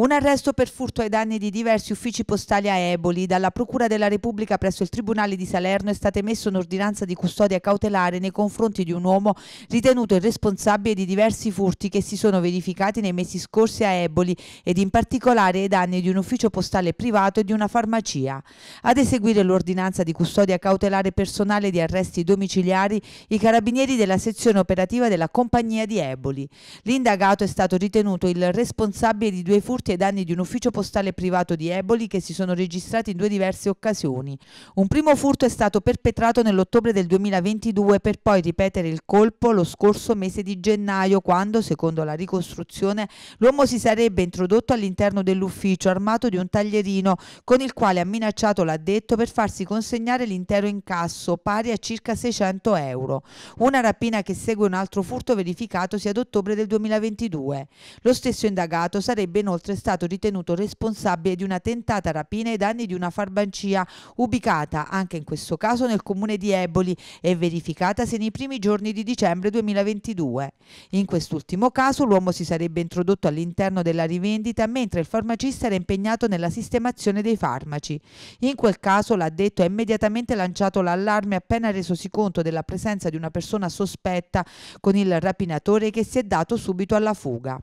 Un arresto per furto ai danni di diversi uffici postali a Eboli dalla Procura della Repubblica presso il Tribunale di Salerno è stata emessa un'ordinanza di custodia cautelare nei confronti di un uomo ritenuto il responsabile di diversi furti che si sono verificati nei mesi scorsi a Eboli ed in particolare ai danni di un ufficio postale privato e di una farmacia. Ad eseguire l'ordinanza di custodia cautelare personale di arresti domiciliari i carabinieri della sezione operativa della compagnia di Eboli. L'indagato è stato ritenuto il responsabile di due furti ai danni di un ufficio postale privato di Eboli che si sono registrati in due diverse occasioni. Un primo furto è stato perpetrato nell'ottobre del 2022 per poi ripetere il colpo lo scorso mese di gennaio quando, secondo la ricostruzione, l'uomo si sarebbe introdotto all'interno dell'ufficio armato di un taglierino con il quale ha minacciato l'addetto per farsi consegnare l'intero incasso pari a circa 600 euro. Una rapina che segue un altro furto verificatosi ad ottobre del 2022. Lo stesso indagato sarebbe inoltre è stato ritenuto responsabile di una tentata rapina ai danni di una farmacia ubicata anche in questo caso nel comune di Eboli e verificatasi nei primi giorni di dicembre 2022. In quest'ultimo caso l'uomo si sarebbe introdotto all'interno della rivendita mentre il farmacista era impegnato nella sistemazione dei farmaci. In quel caso l'addetto ha immediatamente lanciato l'allarme appena resosi conto della presenza di una persona sospetta con il rapinatore che si è dato subito alla fuga.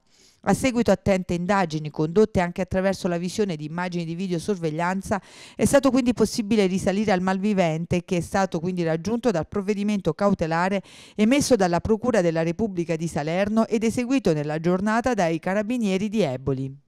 A seguito attente indagini condotte anche attraverso la visione di immagini di videosorveglianza è stato quindi possibile risalire al malvivente che è stato quindi raggiunto dal provvedimento cautelare emesso dalla Procura della Repubblica di Salerno ed eseguito nella giornata dai carabinieri di Eboli.